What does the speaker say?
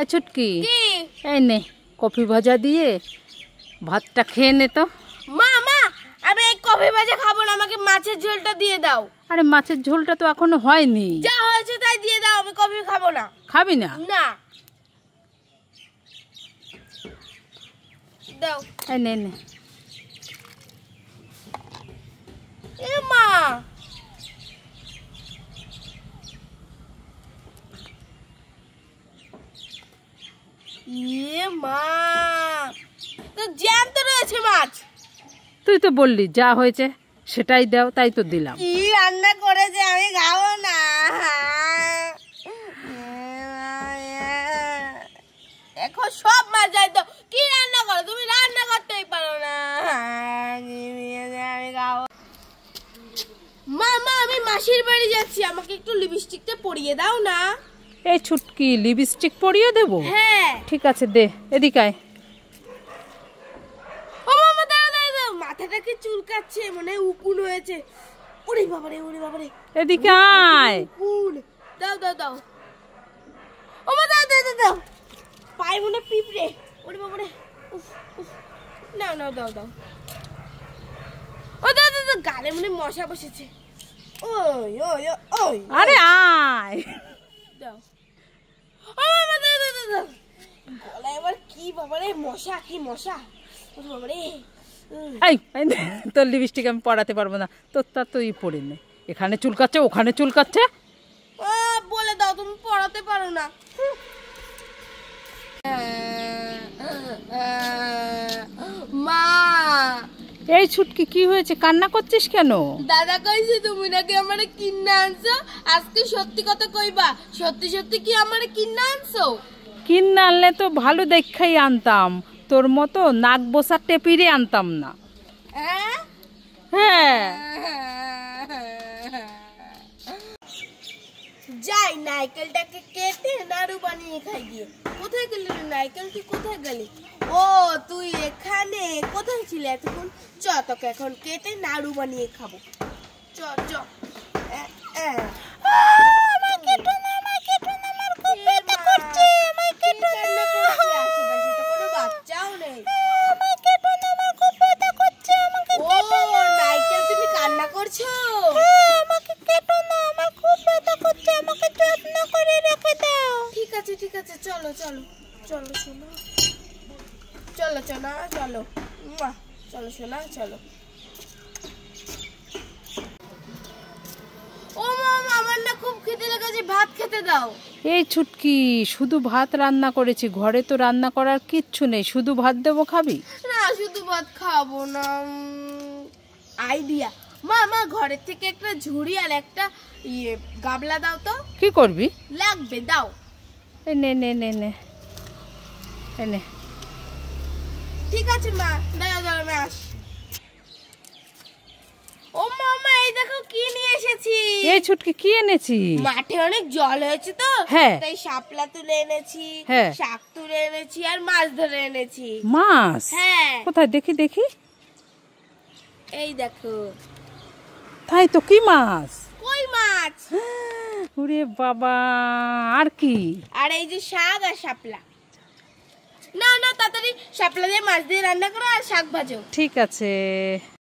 এই ছুটকি এই নে কফি ভাজা দিয়ে ভাতটা খেয়ে নে তো মা মা আমি এই কফি ভাজা খাবো না আমাকে মাছের ঝোলটা দিয়ে দাও আরে মাছের ঝোলটা তো এখনো হয়নি যা হয়েছে তাই দিয়ে দাও আমি কফি খাবো না খাবি না না দাও এ নে নে এ মা ইয়ে মা তো জ্যান্ত রয়েছে মাছ তুই তো বললি যা হয়েছে সেটাই দাও তাই তো দিলাম কি রান্না করেছে আমি খাবো না এখন সব মাছ যাই তো কি রান্না করো তুমি রান্না করতেই পারো না আমি খাবো মা আমি মাসির বাড়ি যাচ্ছি আমাকে একটু লিপস্টিকটা পরিয়ে দাও না এই ছুটকি লিপস্টিক পরিয়ে দেব হ্যাঁ ঠিক আছে দে এদিকে আয় ও মামা দাও দাও মাথাটা কি চুলকাচ্ছে মনে উকুন হয়েছে ওরে রে ওরে রে এদিকে আয় উকুন দাও দাও দাও ও মা দাও দাও দাও পায়ে মনে পিঁপড়ে ওরে বাবা রে না না দাও দাও ও দাও দাও গালে মনে মশা বসেছে ওই ওই ওই আরে আয় তোর লিপস্টিক আমি পড়াতে পারবো না তোর তুই নে এখানে চুলকাচ্ছে ওখানে চুলকাচ্ছে বলে দাও তুমি পড়াতে পারো না মা এই ছুটকি কি হয়েছে কান্না করছিস কেন দাদা কইছে তুমি নাকি আমারে কিন্না আনছো আজকে সত্যি কথা কইবা সত্যি সত্যি কি আমারে কিন্না আনছো কিনে আনলে তো ভালো দেখাই আনতাম তোর মতো নাক বসার টেপিরে আনতাম না হ্যাঁ যাই নাইকেলটাকে কেটে নাড়ু বানিয়ে খাই দিয়ে কোথায় গেলি নাইকেল তুই কোথায় গেলি ও তুই এখানে কোথায় ছিলে এতক্ষণ চ তোকে এখন কেটে নাড়ু বানিয়ে খাবো চ চ আছে আচ্ছা, ঠিক আছে চলো চলো চলো শোনো চলো চলো চলো চলো শোনা চলো ও আমার না খুব লেগেছে ভাত খেতে দাও এই ছুটকি শুধু ভাত রান্না করেছি ঘরে তো রান্না করার কিচ্ছু নেই শুধু ভাত দেবো খাবি না ভাত না আইডিয়া মা আমার ঘরের থেকে একটা ঝুড়ি আর একটা ইয়ে গাবলা দাও তো কি করবি লাগবে দাও নে নে নে নে নে ঠিক আছে মা দাঁড়া দাঁড়া আমি আস ও মামা এই দেখো কি নিয়ে এসেছি কি এনেছি মাঠে অনেক জল হয়েছে তো হ্যাঁ শাপলা তুলে এনেছি হ্যাঁ। শাক তুলে এনেছি আর মাছ ধরে এনেছি মাছ হ্যাঁ কোথায় দেখি দেখি এই দেখো তাই তো কি মাছ কই মাছ হ্যাঁ। ওরে বাবা আর কি আর এই যে শাক আর শাপলা না না তাড়াতাড়ি শাপলা দিয়ে মাছ দিয়ে রান্না করো আর শাক ভাজো ঠিক আছে